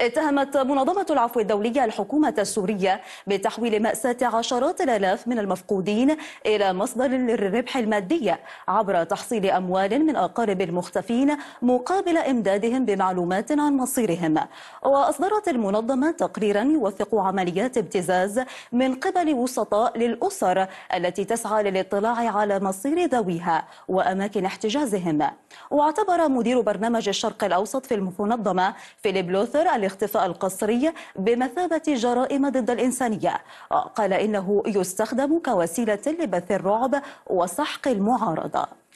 اتهمت منظمة العفو الدولية الحكومة السورية بتحويل مأساة عشرات الآلاف من المفقودين إلى مصدر للربح المادي عبر تحصيل أموال من أقارب المختفين مقابل إمدادهم بمعلومات عن مصيرهم وأصدرت المنظمة تقريرا يوثق عمليات ابتزاز من قبل وسطاء للأسر التي تسعى للاطلاع على مصير ذويها وأماكن احتجازهم واعتبر مدير برنامج الشرق الأوسط في المنظمة فيليب لوثر الاختفاء القسري بمثابة جرائم ضد الإنسانية قال إنه يستخدم كوسيلة لبث الرعب وسحق المعارضة